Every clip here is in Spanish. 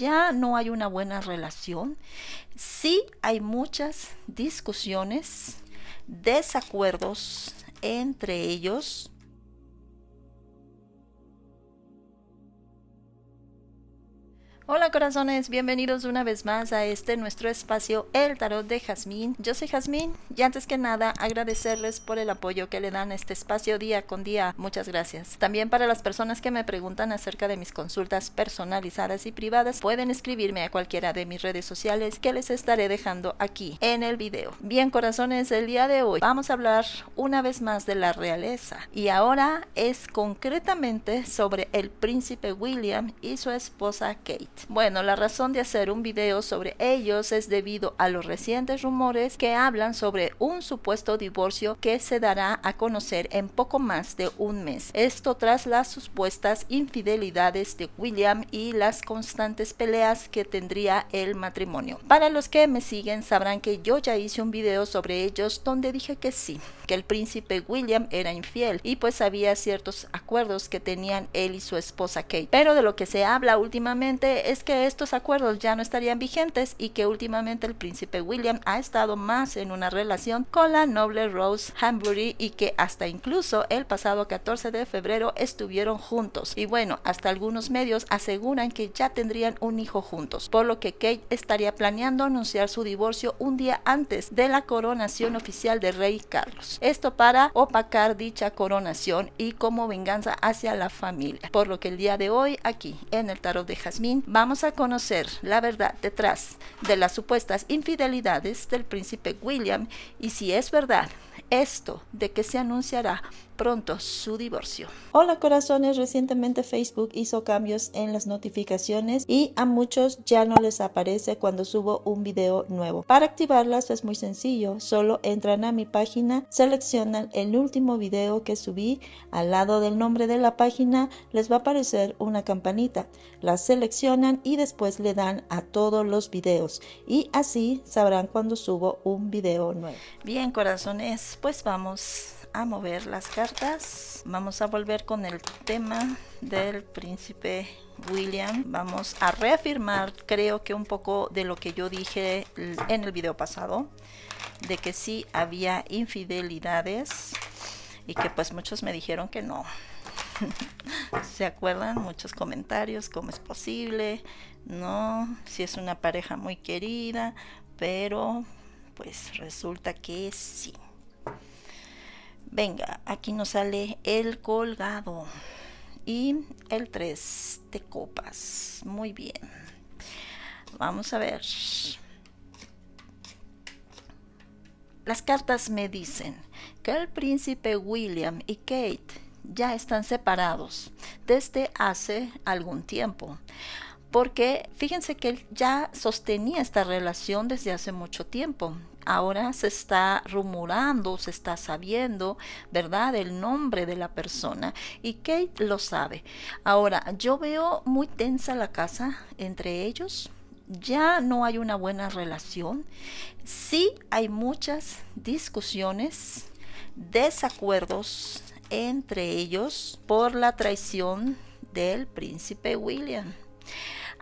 ya no hay una buena relación, sí hay muchas discusiones, desacuerdos entre ellos, Hola corazones, bienvenidos una vez más a este nuestro espacio El Tarot de Jazmín. Yo soy Jazmín y antes que nada agradecerles por el apoyo que le dan a este espacio día con día. Muchas gracias. También para las personas que me preguntan acerca de mis consultas personalizadas y privadas, pueden escribirme a cualquiera de mis redes sociales que les estaré dejando aquí en el video. Bien corazones, el día de hoy vamos a hablar una vez más de la realeza y ahora es concretamente sobre el príncipe William y su esposa Kate. Bueno, la razón de hacer un video sobre ellos es debido a los recientes rumores que hablan sobre un supuesto divorcio que se dará a conocer en poco más de un mes. Esto tras las supuestas infidelidades de William y las constantes peleas que tendría el matrimonio. Para los que me siguen sabrán que yo ya hice un video sobre ellos donde dije que sí, que el príncipe William era infiel y pues había ciertos acuerdos que tenían él y su esposa Kate. Pero de lo que se habla últimamente es que estos acuerdos ya no estarían vigentes y que últimamente el príncipe William ha estado más en una relación con la noble Rose Hanbury y que hasta incluso el pasado 14 de febrero estuvieron juntos. Y bueno, hasta algunos medios aseguran que ya tendrían un hijo juntos, por lo que Kate estaría planeando anunciar su divorcio un día antes de la coronación oficial de Rey Carlos. Esto para opacar dicha coronación y como venganza hacia la familia. Por lo que el día de hoy aquí en el tarot de Jazmín vamos a conocer la verdad detrás de las supuestas infidelidades del príncipe William y si es verdad esto de que se anunciará pronto su divorcio. Hola corazones, recientemente Facebook hizo cambios en las notificaciones y a muchos ya no les aparece cuando subo un video nuevo. Para activarlas es muy sencillo, solo entran a mi página, seleccionan el último video que subí, al lado del nombre de la página les va a aparecer una campanita, la seleccionan y después le dan a todos los videos y así sabrán cuando subo un video nuevo. Bien corazones, pues vamos a mover las cartas. Vamos a volver con el tema del príncipe William. Vamos a reafirmar, creo que un poco de lo que yo dije en el vídeo pasado, de que sí había infidelidades y que pues muchos me dijeron que no. ¿Se acuerdan? Muchos comentarios, ¿cómo es posible? No, si es una pareja muy querida, pero pues resulta que sí. Venga, aquí nos sale el colgado y el tres de copas. Muy bien. Vamos a ver. Las cartas me dicen que el príncipe William y Kate ya están separados desde hace algún tiempo porque fíjense que él ya sostenía esta relación desde hace mucho tiempo. Ahora se está rumorando, se está sabiendo, ¿verdad?, el nombre de la persona y Kate lo sabe. Ahora, yo veo muy tensa la casa entre ellos, ya no hay una buena relación, sí hay muchas discusiones, desacuerdos entre ellos por la traición del príncipe William.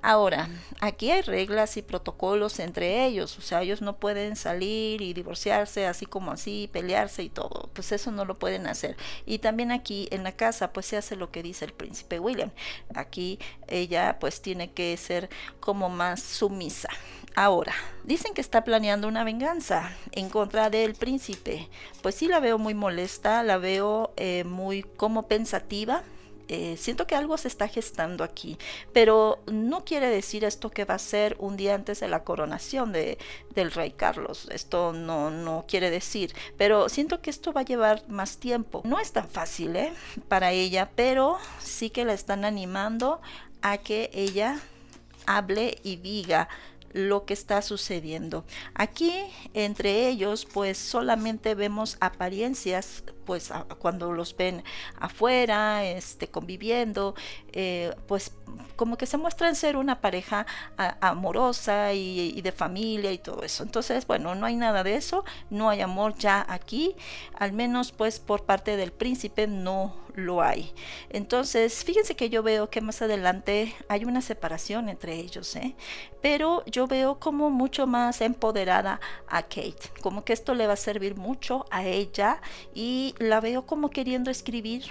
Ahora, aquí hay reglas y protocolos entre ellos, o sea, ellos no pueden salir y divorciarse así como así, pelearse y todo, pues eso no lo pueden hacer. Y también aquí en la casa, pues se hace lo que dice el príncipe William. Aquí ella pues tiene que ser como más sumisa. Ahora, dicen que está planeando una venganza en contra del príncipe. Pues sí la veo muy molesta, la veo eh, muy como pensativa eh, siento que algo se está gestando aquí, pero no quiere decir esto que va a ser un día antes de la coronación de, del rey Carlos. Esto no, no quiere decir, pero siento que esto va a llevar más tiempo. No es tan fácil ¿eh? para ella, pero sí que la están animando a que ella hable y diga lo que está sucediendo. Aquí entre ellos pues solamente vemos apariencias pues cuando los ven afuera, este, conviviendo, eh, pues como que se muestran ser una pareja amorosa y, y, de familia y todo eso. Entonces, bueno, no hay nada de eso, no hay amor ya aquí, al menos pues por parte del príncipe no lo hay. Entonces, fíjense que yo veo que más adelante hay una separación entre ellos, ¿eh? pero yo veo como mucho más empoderada a Kate, como que esto le va a servir mucho a ella y la veo como queriendo escribir,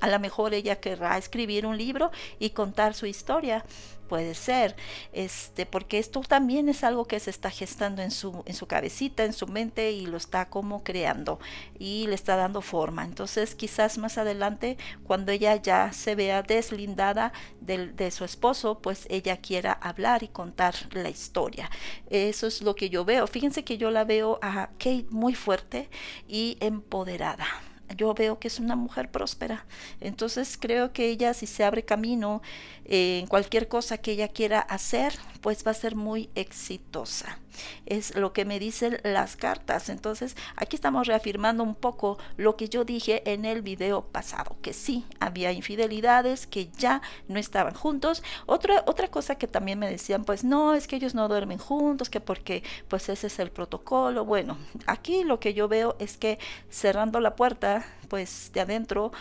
a lo mejor ella querrá escribir un libro y contar su historia, puede ser, este, porque esto también es algo que se está gestando en su, en su cabecita, en su mente y lo está como creando y le está dando forma. Entonces quizás más adelante, cuando ella ya se vea deslindada de su esposo, pues ella quiera hablar y contar la historia. Eso es lo que yo veo. Fíjense que yo la veo a Kate muy fuerte y empoderada yo veo que es una mujer próspera. Entonces creo que ella si se abre camino eh, en cualquier cosa que ella quiera hacer, pues va a ser muy exitosa. Es lo que me dicen las cartas. Entonces, aquí estamos reafirmando un poco lo que yo dije en el video pasado, que sí, había infidelidades, que ya no estaban juntos. Otra, otra cosa que también me decían, pues no, es que ellos no duermen juntos, que porque pues ese es el protocolo. Bueno, aquí lo que yo veo es que cerrando la puerta, pues de adentro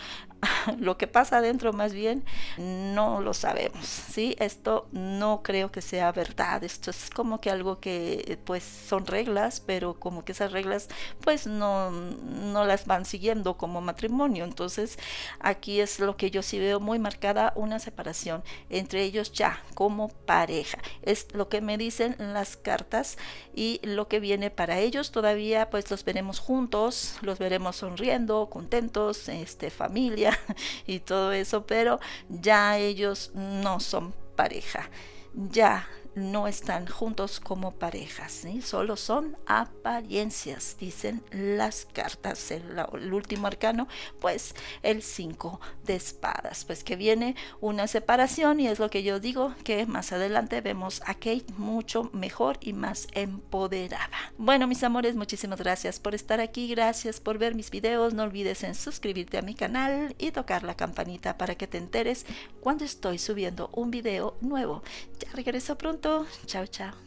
lo que pasa adentro más bien no lo sabemos, ¿sí? Esto no creo que sea verdad, esto es como que algo que eh, pues son reglas, pero como que esas reglas pues no, no las van siguiendo como matrimonio, entonces aquí es lo que yo sí veo muy marcada una separación entre ellos ya como pareja, es lo que me dicen las cartas y lo que viene para ellos todavía pues los veremos juntos, los veremos sonriendo, contentos, este familia, y todo eso, pero ya ellos no son pareja. Ya no están juntos como parejas, solo son apariencias, dicen las cartas. El, el último arcano, pues el 5 de espadas, pues que viene una separación y es lo que yo digo que más adelante vemos a Kate mucho mejor y más empoderada. Bueno, mis amores, muchísimas gracias por estar aquí, gracias por ver mis videos, no olvides en suscribirte a mi canal y tocar la campanita para que te enteres cuando estoy subiendo un video nuevo. Ya regreso pronto Chao, chao.